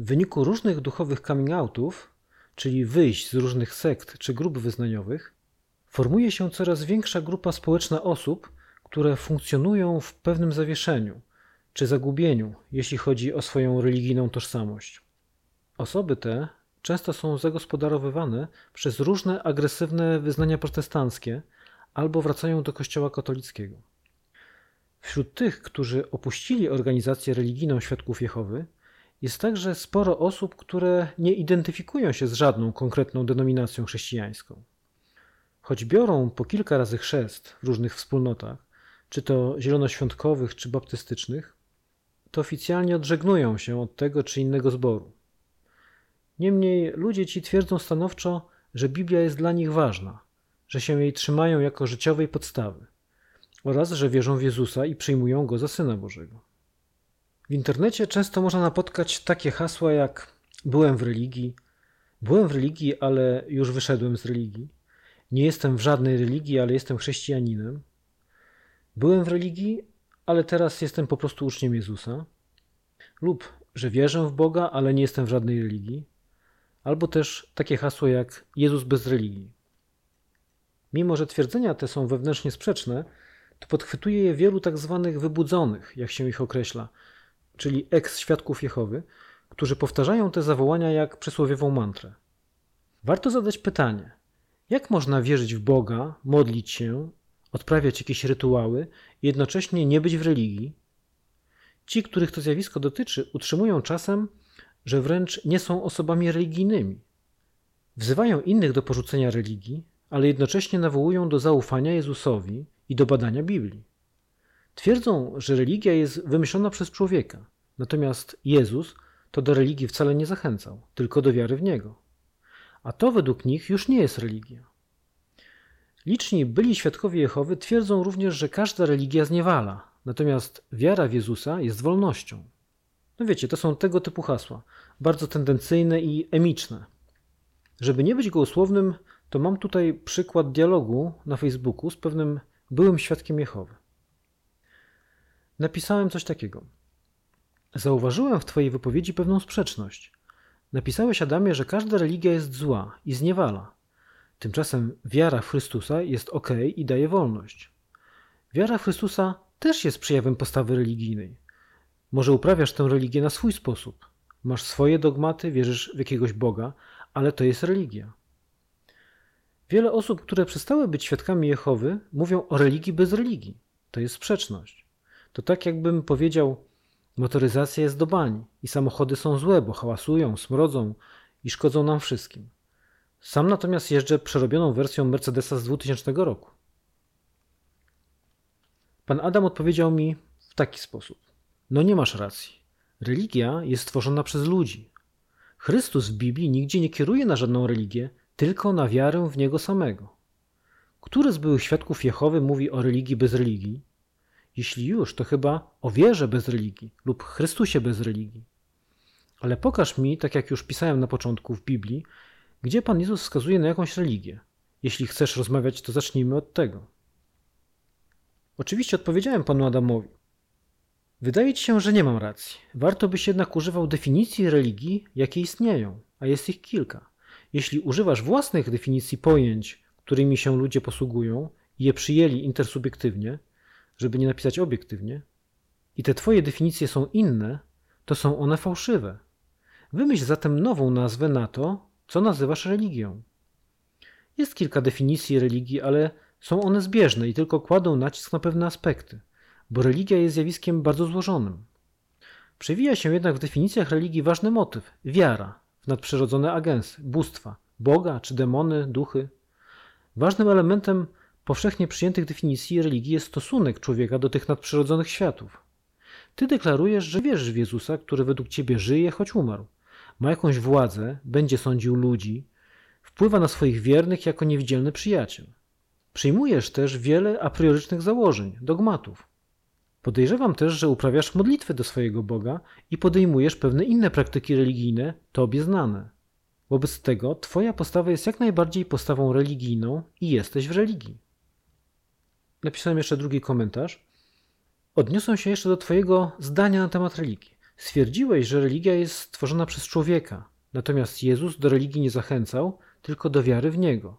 W wyniku różnych duchowych coming outów, czyli wyjść z różnych sekt czy grup wyznaniowych, formuje się coraz większa grupa społeczna osób, które funkcjonują w pewnym zawieszeniu czy zagubieniu, jeśli chodzi o swoją religijną tożsamość. Osoby te często są zagospodarowywane przez różne agresywne wyznania protestanckie albo wracają do Kościoła katolickiego. Wśród tych, którzy opuścili organizację religijną Świadków Jehowy, jest także sporo osób, które nie identyfikują się z żadną konkretną denominacją chrześcijańską. Choć biorą po kilka razy chrzest w różnych wspólnotach, czy to zielonoświątkowych, czy baptystycznych, to oficjalnie odżegnują się od tego czy innego zboru. Niemniej ludzie ci twierdzą stanowczo, że Biblia jest dla nich ważna, że się jej trzymają jako życiowej podstawy oraz że wierzą w Jezusa i przyjmują go za syna Bożego. W internecie często można napotkać takie hasła jak byłem w religii, byłem w religii, ale już wyszedłem z religii, nie jestem w żadnej religii, ale jestem chrześcijaninem, byłem w religii, ale teraz jestem po prostu uczniem Jezusa, lub że wierzę w Boga, ale nie jestem w żadnej religii, albo też takie hasło jak Jezus bez religii. Mimo, że twierdzenia te są wewnętrznie sprzeczne, to podchwytuje je wielu tak zwanych wybudzonych, jak się ich określa, czyli eks-świadków Jehowy, którzy powtarzają te zawołania jak przysłowiową mantrę. Warto zadać pytanie, jak można wierzyć w Boga, modlić się, odprawiać jakieś rytuały jednocześnie nie być w religii? Ci, których to zjawisko dotyczy, utrzymują czasem, że wręcz nie są osobami religijnymi. Wzywają innych do porzucenia religii, ale jednocześnie nawołują do zaufania Jezusowi i do badania Biblii. Twierdzą, że religia jest wymyślona przez człowieka, natomiast Jezus to do religii wcale nie zachęcał, tylko do wiary w Niego. A to według nich już nie jest religia. Liczni byli świadkowie Jehowy twierdzą również, że każda religia zniewala, natomiast wiara w Jezusa jest wolnością. No wiecie, to są tego typu hasła, bardzo tendencyjne i emiczne. Żeby nie być gołosłownym, to mam tutaj przykład dialogu na Facebooku z pewnym byłym świadkiem Jehowy. Napisałem coś takiego. Zauważyłem w Twojej wypowiedzi pewną sprzeczność. Napisałeś, Adamie, że każda religia jest zła i zniewala. Tymczasem wiara w Chrystusa jest ok i daje wolność. Wiara w Chrystusa też jest przejawem postawy religijnej. Może uprawiasz tę religię na swój sposób. Masz swoje dogmaty, wierzysz w jakiegoś Boga, ale to jest religia. Wiele osób, które przestały być świadkami Jehowy, mówią o religii bez religii. To jest sprzeczność to tak jakbym powiedział, motoryzacja jest do bani i samochody są złe, bo hałasują, smrodzą i szkodzą nam wszystkim. Sam natomiast jeżdżę przerobioną wersją Mercedesa z 2000 roku. Pan Adam odpowiedział mi w taki sposób: No nie masz racji. Religia jest stworzona przez ludzi. Chrystus w Biblii nigdzie nie kieruje na żadną religię, tylko na wiarę w niego samego. Który z byłych świadków Jehowy mówi o religii bez religii, jeśli już, to chyba o wierze bez religii lub Chrystusie bez religii. Ale pokaż mi, tak jak już pisałem na początku w Biblii, gdzie Pan Jezus wskazuje na jakąś religię. Jeśli chcesz rozmawiać, to zacznijmy od tego. Oczywiście odpowiedziałem panu Adamowi. Wydaje ci się, że nie mam racji. Warto byś jednak używał definicji religii, jakie istnieją, a jest ich kilka. Jeśli używasz własnych definicji pojęć, którymi się ludzie posługują i je przyjęli intersubiektywnie, żeby nie napisać obiektywnie, i te twoje definicje są inne, to są one fałszywe. Wymyśl zatem nową nazwę na to, co nazywasz religią. Jest kilka definicji religii, ale są one zbieżne i tylko kładą nacisk na pewne aspekty, bo religia jest zjawiskiem bardzo złożonym. Przewija się jednak w definicjach religii ważny motyw wiara w nadprzyrodzone agens, bóstwa, Boga czy demony, duchy. Ważnym elementem powszechnie przyjętych definicji religii jest stosunek człowieka do tych nadprzyrodzonych światów. Ty deklarujesz, że wierzysz w Jezusa, który według ciebie żyje, choć umarł. Ma jakąś władzę, będzie sądził ludzi, wpływa na swoich wiernych jako niewidzialny przyjaciel. Przyjmujesz też wiele a apriorycznych założeń, dogmatów. Podejrzewam też, że uprawiasz modlitwy do swojego Boga i podejmujesz pewne inne praktyki religijne, tobie znane. Wobec tego twoja postawa jest jak najbardziej postawą religijną i jesteś w religii napisałem jeszcze drugi komentarz. Odniosę się jeszcze do Twojego zdania na temat religii. Stwierdziłeś, że religia jest stworzona przez człowieka, natomiast Jezus do religii nie zachęcał, tylko do wiary w Niego.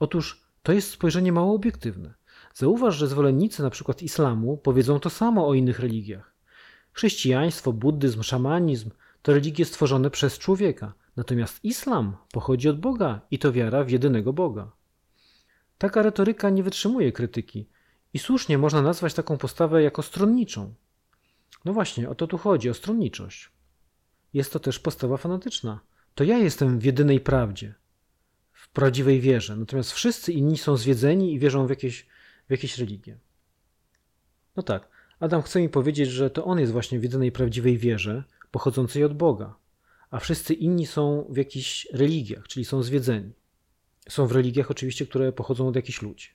Otóż to jest spojrzenie mało obiektywne. Zauważ, że zwolennicy np. islamu powiedzą to samo o innych religiach. Chrześcijaństwo, buddyzm, szamanizm to religie stworzone przez człowieka, natomiast islam pochodzi od Boga i to wiara w jedynego Boga. Taka retoryka nie wytrzymuje krytyki i słusznie można nazwać taką postawę jako stronniczą. No właśnie, o to tu chodzi, o stronniczość. Jest to też postawa fanatyczna. To ja jestem w jedynej prawdzie, w prawdziwej wierze, natomiast wszyscy inni są zwiedzeni i wierzą w jakieś, w jakieś religie. No tak, Adam chce mi powiedzieć, że to on jest właśnie w jedynej prawdziwej wierze, pochodzącej od Boga, a wszyscy inni są w jakichś religiach, czyli są zwiedzeni. Są w religiach oczywiście, które pochodzą od jakichś ludzi.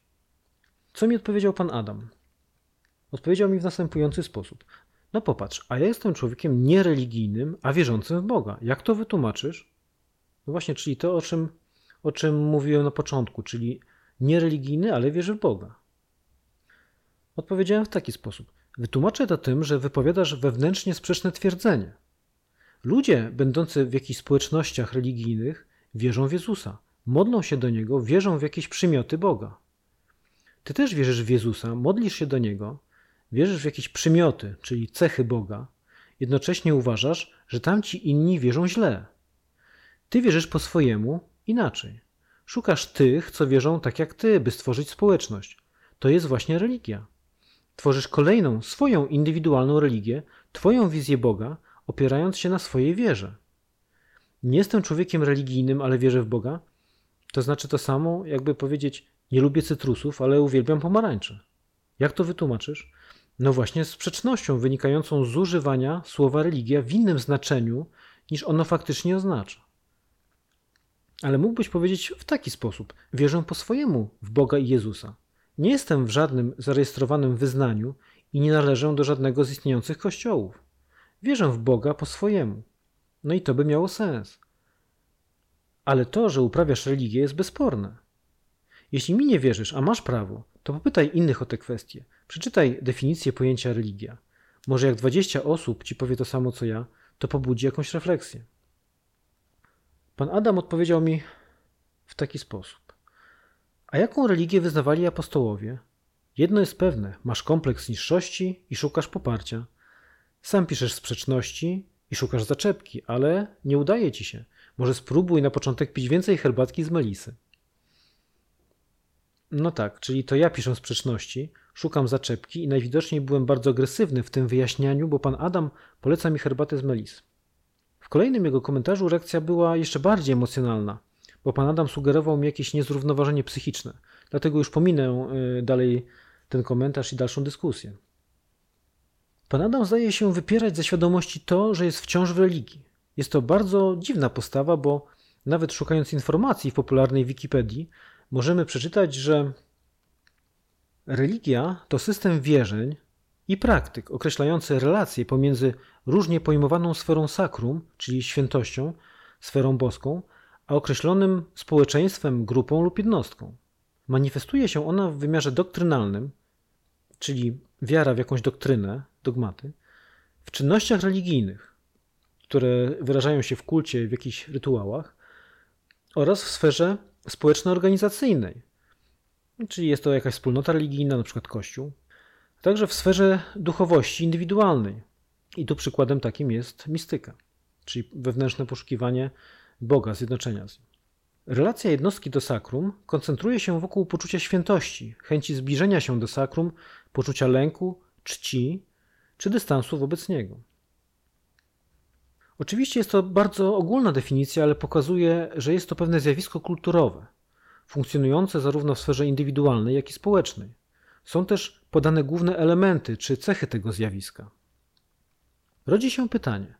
Co mi odpowiedział pan Adam? Odpowiedział mi w następujący sposób. No popatrz, a ja jestem człowiekiem niereligijnym, a wierzącym w Boga. Jak to wytłumaczysz? No właśnie, czyli to, o czym, o czym mówiłem na początku, czyli niereligijny, ale wierzy w Boga. Odpowiedziałem w taki sposób. Wytłumaczę to tym, że wypowiadasz wewnętrznie sprzeczne twierdzenie. Ludzie będący w jakichś społecznościach religijnych wierzą w Jezusa, modlą się do Niego, wierzą w jakieś przymioty Boga. Ty też wierzysz w Jezusa, modlisz się do Niego, wierzysz w jakieś przymioty, czyli cechy Boga, jednocześnie uważasz, że tamci inni wierzą źle. Ty wierzysz po swojemu inaczej. Szukasz tych, co wierzą tak jak ty, by stworzyć społeczność. To jest właśnie religia. Tworzysz kolejną, swoją indywidualną religię, twoją wizję Boga, opierając się na swojej wierze. Nie jestem człowiekiem religijnym, ale wierzę w Boga, to znaczy to samo, jakby powiedzieć, nie lubię cytrusów, ale uwielbiam pomarańcze. Jak to wytłumaczysz? No właśnie sprzecznością wynikającą z używania słowa religia w innym znaczeniu, niż ono faktycznie oznacza. Ale mógłbyś powiedzieć w taki sposób: wierzę po swojemu w Boga i Jezusa. Nie jestem w żadnym zarejestrowanym wyznaniu i nie należę do żadnego z istniejących kościołów. Wierzę w Boga po swojemu. No i to by miało sens. Ale to, że uprawiasz religię, jest bezsporne. Jeśli mi nie wierzysz, a masz prawo, to popytaj innych o te kwestie. Przeczytaj definicję pojęcia religia. Może jak 20 osób ci powie to samo co ja, to pobudzi jakąś refleksję. Pan Adam odpowiedział mi w taki sposób. A jaką religię wyznawali apostołowie? Jedno jest pewne: masz kompleks niższości i szukasz poparcia. Sam piszesz sprzeczności i szukasz zaczepki, ale nie udaje ci się. Może spróbuj na początek pić więcej herbatki z melisy. No tak, czyli to ja piszę sprzeczności, szukam zaczepki i najwidoczniej byłem bardzo agresywny w tym wyjaśnianiu, bo pan Adam poleca mi herbatę z melis. W kolejnym jego komentarzu reakcja była jeszcze bardziej emocjonalna, bo pan Adam sugerował mi jakieś niezrównoważenie psychiczne. Dlatego już pominę e, dalej ten komentarz i dalszą dyskusję. Pan Adam zdaje się wypierać ze świadomości to, że jest wciąż w religii, jest to bardzo dziwna postawa, bo nawet szukając informacji w popularnej Wikipedii, możemy przeczytać, że religia to system wierzeń i praktyk określający relacje pomiędzy różnie pojmowaną sferą sakrum, czyli świętością, sferą boską, a określonym społeczeństwem, grupą lub jednostką. Manifestuje się ona w wymiarze doktrynalnym, czyli wiara w jakąś doktrynę, dogmaty, w czynnościach religijnych, które wyrażają się w kulcie, w jakichś rytuałach, oraz w sferze społeczno-organizacyjnej, czyli jest to jakaś wspólnota religijna, na przykład kościół, także w sferze duchowości indywidualnej. I tu przykładem takim jest mistyka, czyli wewnętrzne poszukiwanie Boga, zjednoczenia z nim. Relacja jednostki do sakrum koncentruje się wokół poczucia świętości, chęci zbliżenia się do sakrum, poczucia lęku, czci czy dystansu wobec niego. Oczywiście jest to bardzo ogólna definicja, ale pokazuje, że jest to pewne zjawisko kulturowe, funkcjonujące zarówno w sferze indywidualnej, jak i społecznej. Są też podane główne elementy czy cechy tego zjawiska. Rodzi się pytanie,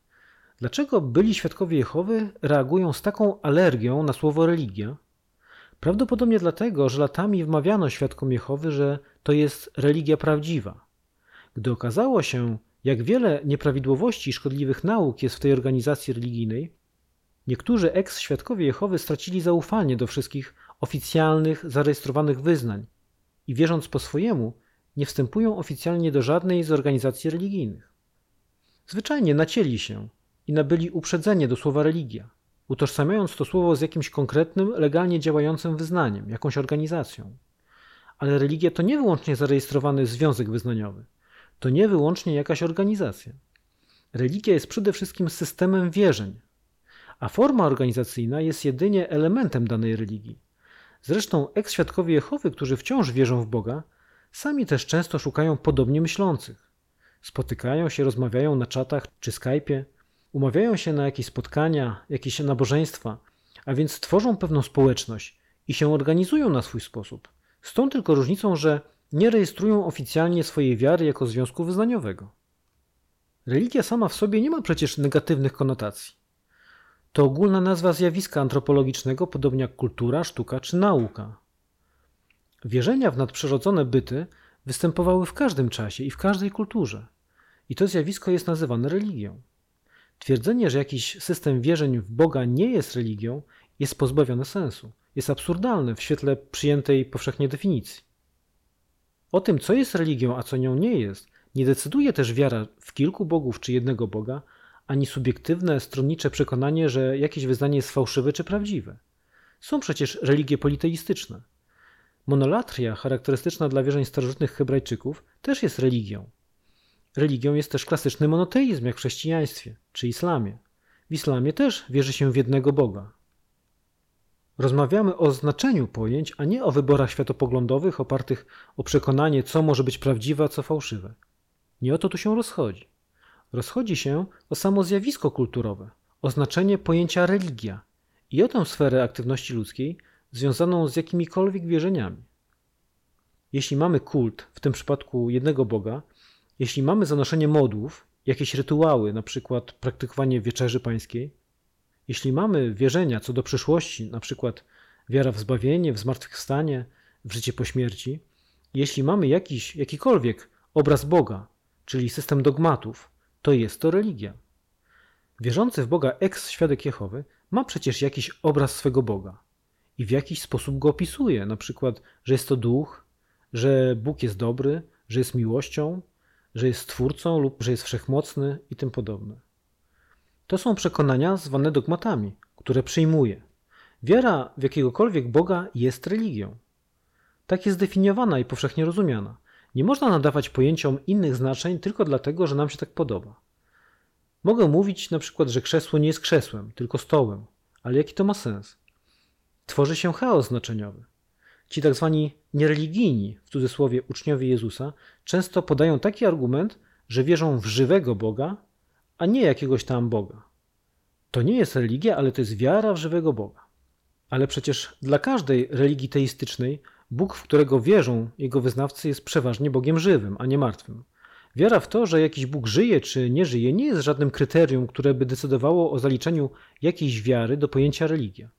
dlaczego byli świadkowie Jehowy reagują z taką alergią na słowo religia? Prawdopodobnie dlatego, że latami wmawiano świadkom Jehowy, że to jest religia prawdziwa. Gdy okazało się, jak wiele nieprawidłowości i szkodliwych nauk jest w tej organizacji religijnej, niektórzy eks-świadkowie Jehowy stracili zaufanie do wszystkich oficjalnych, zarejestrowanych wyznań i wierząc po swojemu, nie wstępują oficjalnie do żadnej z organizacji religijnych. Zwyczajnie nacięli się i nabyli uprzedzenie do słowa religia, utożsamiając to słowo z jakimś konkretnym, legalnie działającym wyznaniem, jakąś organizacją. Ale religia to nie wyłącznie zarejestrowany związek wyznaniowy to nie wyłącznie jakaś organizacja. Religia jest przede wszystkim systemem wierzeń, a forma organizacyjna jest jedynie elementem danej religii. Zresztą eks-świadkowie Jehowy, którzy wciąż wierzą w Boga, sami też często szukają podobnie myślących. Spotykają się, rozmawiają na czatach czy Skype'ie, umawiają się na jakieś spotkania, jakieś nabożeństwa, a więc tworzą pewną społeczność i się organizują na swój sposób. Z tą tylko różnicą, że nie rejestrują oficjalnie swojej wiary jako związku wyznaniowego. Religia sama w sobie nie ma przecież negatywnych konotacji. To ogólna nazwa zjawiska antropologicznego, podobnie jak kultura, sztuka czy nauka. Wierzenia w nadprzyrodzone byty występowały w każdym czasie i w każdej kulturze, i to zjawisko jest nazywane religią. Twierdzenie, że jakiś system wierzeń w Boga nie jest religią, jest pozbawione sensu, jest absurdalne w świetle przyjętej powszechnie definicji. O tym, co jest religią, a co nią nie jest, nie decyduje też wiara w kilku bogów czy jednego Boga, ani subiektywne, stronnicze przekonanie, że jakieś wyznanie jest fałszywe czy prawdziwe. Są przecież religie politeistyczne. Monolatria, charakterystyczna dla wierzeń starożytnych Hebrajczyków, też jest religią. Religią jest też klasyczny monoteizm, jak w chrześcijaństwie czy islamie. W islamie też wierzy się w jednego Boga, Rozmawiamy o znaczeniu pojęć, a nie o wyborach światopoglądowych opartych o przekonanie, co może być prawdziwe, a co fałszywe. Nie o to tu się rozchodzi. Rozchodzi się o samo zjawisko kulturowe, o znaczenie pojęcia religia i o tę sferę aktywności ludzkiej związaną z jakimikolwiek wierzeniami. Jeśli mamy kult, w tym przypadku jednego Boga, jeśli mamy zanoszenie modłów, jakieś rytuały, na przykład praktykowanie wieczerzy pańskiej, jeśli mamy wierzenia co do przyszłości, na przykład wiara w zbawienie, w zmartwychwstanie, w życie po śmierci, jeśli mamy jakiś, jakikolwiek obraz Boga, czyli system dogmatów, to jest to religia. Wierzący w Boga eks-świadek Jehowy ma przecież jakiś obraz swego Boga i w jakiś sposób go opisuje, na przykład, że jest to duch, że Bóg jest dobry, że jest miłością, że jest twórcą lub że jest wszechmocny i tym podobne. To są przekonania zwane dogmatami, które przyjmuje. Wiara w jakiegokolwiek Boga jest religią. Tak jest definiowana i powszechnie rozumiana. Nie można nadawać pojęciom innych znaczeń tylko dlatego, że nam się tak podoba. Mogę mówić na przykład, że krzesło nie jest krzesłem, tylko stołem, ale jaki to ma sens? Tworzy się chaos znaczeniowy. Ci tak zwani niereligijni, w cudzysłowie uczniowie Jezusa, często podają taki argument, że wierzą w żywego Boga, a nie jakiegoś tam Boga. To nie jest religia, ale to jest wiara w żywego Boga. Ale przecież dla każdej religii teistycznej Bóg, w którego wierzą jego wyznawcy, jest przeważnie Bogiem żywym, a nie martwym. Wiara w to, że jakiś Bóg żyje czy nie żyje, nie jest żadnym kryterium, które by decydowało o zaliczeniu jakiejś wiary do pojęcia religia.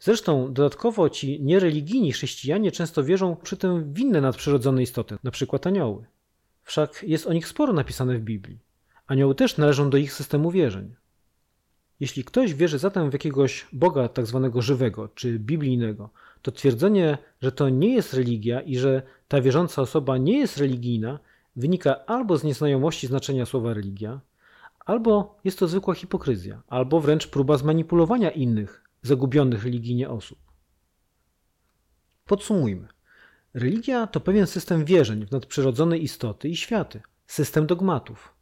Zresztą dodatkowo ci niereligijni chrześcijanie często wierzą przy tym w inne nadprzyrodzone istoty, na przykład anioły. Wszak jest o nich sporo napisane w Biblii. Anioły też należą do ich systemu wierzeń. Jeśli ktoś wierzy zatem w jakiegoś Boga tzw. Tak żywego czy biblijnego, to twierdzenie, że to nie jest religia i że ta wierząca osoba nie jest religijna, wynika albo z nieznajomości znaczenia słowa religia, albo jest to zwykła hipokryzja, albo wręcz próba zmanipulowania innych, zagubionych religijnie osób. Podsumujmy. Religia to pewien system wierzeń w nadprzyrodzone istoty i światy, system dogmatów.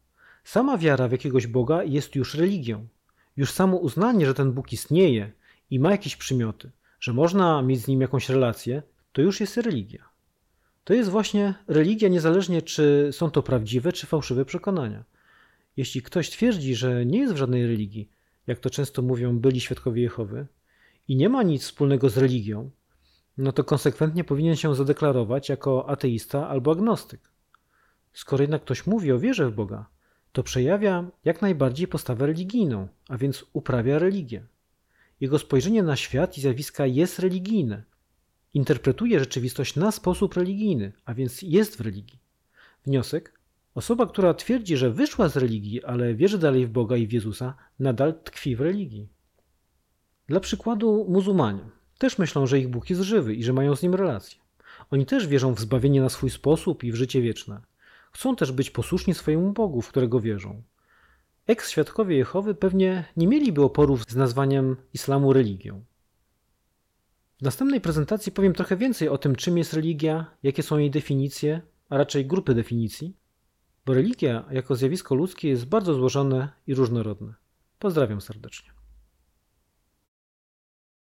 Sama wiara w jakiegoś Boga jest już religią. Już samo uznanie, że ten Bóg istnieje i ma jakieś przymioty, że można mieć z nim jakąś relację, to już jest religia. To jest właśnie religia, niezależnie czy są to prawdziwe czy fałszywe przekonania. Jeśli ktoś twierdzi, że nie jest w żadnej religii, jak to często mówią byli świadkowie Jehowy, i nie ma nic wspólnego z religią, no to konsekwentnie powinien się zadeklarować jako ateista albo agnostyk. Skoro jednak ktoś mówi o wierze w Boga, to przejawia jak najbardziej postawę religijną, a więc uprawia religię. Jego spojrzenie na świat i zjawiska jest religijne. Interpretuje rzeczywistość na sposób religijny, a więc jest w religii. Wniosek: osoba, która twierdzi, że wyszła z religii, ale wierzy dalej w Boga i w Jezusa, nadal tkwi w religii. Dla przykładu, muzułmanie też myślą, że ich Bóg jest żywy i że mają z nim relacje. Oni też wierzą w zbawienie na swój sposób i w życie wieczne. Chcą też być posłuszni swojemu Bogu, w którego wierzą. Eks-świadkowie Jehowy pewnie nie mieliby oporów z nazwaniem islamu religią. W następnej prezentacji powiem trochę więcej o tym, czym jest religia, jakie są jej definicje, a raczej grupy definicji, bo religia jako zjawisko ludzkie jest bardzo złożone i różnorodne. Pozdrawiam serdecznie.